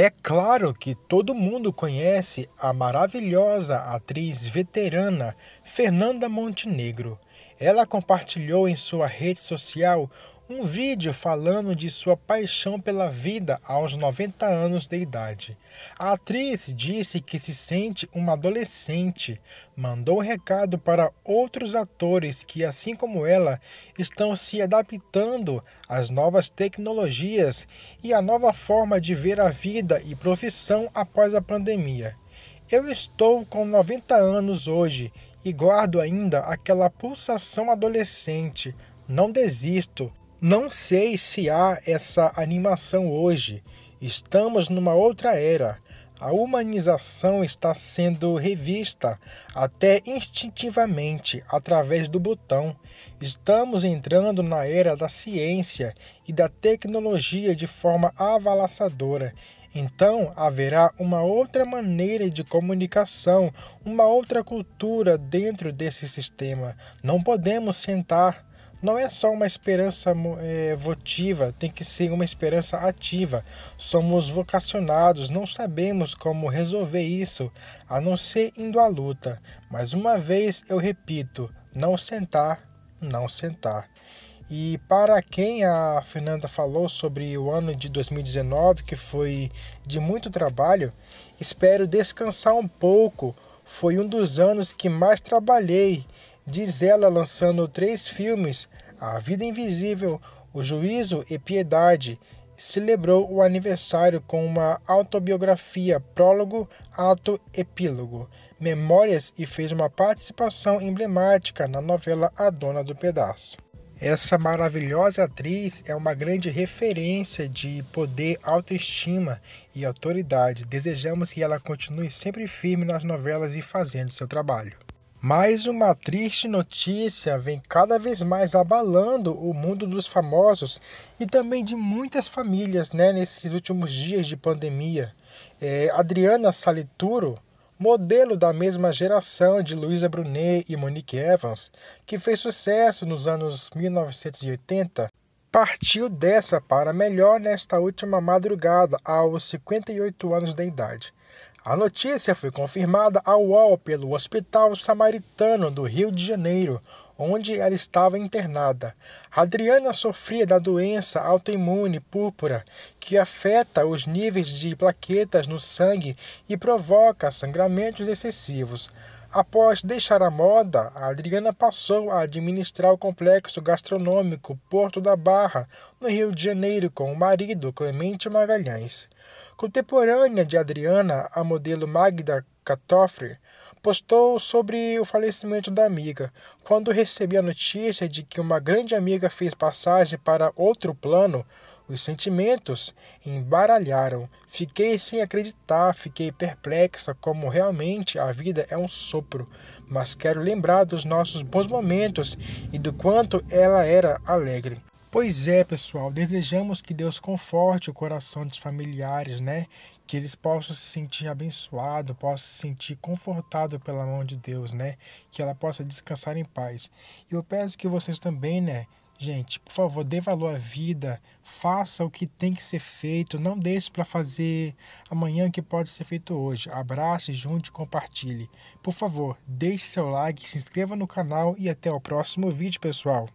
É claro que todo mundo conhece a maravilhosa atriz veterana Fernanda Montenegro. Ela compartilhou em sua rede social um vídeo falando de sua paixão pela vida aos 90 anos de idade. A atriz disse que se sente uma adolescente, mandou um recado para outros atores que, assim como ela, estão se adaptando às novas tecnologias e à nova forma de ver a vida e profissão após a pandemia. Eu estou com 90 anos hoje e guardo ainda aquela pulsação adolescente. Não desisto, não sei se há essa animação hoje. Estamos numa outra era. A humanização está sendo revista até instintivamente através do botão. Estamos entrando na era da ciência e da tecnologia de forma avalaçadora. Então haverá uma outra maneira de comunicação, uma outra cultura dentro desse sistema. Não podemos sentar não é só uma esperança é, votiva, tem que ser uma esperança ativa. Somos vocacionados, não sabemos como resolver isso, a não ser indo à luta. Mais uma vez eu repito: não sentar, não sentar. E para quem a Fernanda falou sobre o ano de 2019, que foi de muito trabalho, espero descansar um pouco. Foi um dos anos que mais trabalhei diz ela lançando três filmes: A Vida Invisível, O Juízo e Piedade. Celebrou o aniversário com uma autobiografia, prólogo, ato, epílogo, memórias e fez uma participação emblemática na novela A Dona do Pedaço. Essa maravilhosa atriz é uma grande referência de poder, autoestima e autoridade. Desejamos que ela continue sempre firme nas novelas e fazendo seu trabalho. Mais uma triste notícia vem cada vez mais abalando o mundo dos famosos e também de muitas famílias né, nesses últimos dias de pandemia. É, Adriana Salituro, modelo da mesma geração de Luisa Brunet e Monique Evans, que fez sucesso nos anos 1980, partiu dessa para melhor nesta última madrugada, aos 58 anos de idade. A notícia foi confirmada ao UOL pelo Hospital Samaritano do Rio de Janeiro, onde ela estava internada. Adriana sofria da doença autoimune púrpura, que afeta os níveis de plaquetas no sangue e provoca sangramentos excessivos. Após deixar a moda, a Adriana passou a administrar o complexo gastronômico Porto da Barra, no Rio de Janeiro, com o marido Clemente Magalhães. Contemporânea de Adriana, a modelo Magda Catofre postou sobre o falecimento da amiga. Quando recebi a notícia de que uma grande amiga fez passagem para outro plano, os sentimentos embaralharam. Fiquei sem acreditar, fiquei perplexa como realmente a vida é um sopro. Mas quero lembrar dos nossos bons momentos e do quanto ela era alegre. Pois é, pessoal, desejamos que Deus conforte o coração dos familiares, né? Que eles possam se sentir abençoados, possam se sentir confortados pela mão de Deus, né? Que ela possa descansar em paz. E eu peço que vocês também, né? Gente, por favor, dê valor à vida, faça o que tem que ser feito, não deixe para fazer amanhã o que pode ser feito hoje. Abrace, junte, compartilhe. Por favor, deixe seu like, se inscreva no canal e até o próximo vídeo, pessoal.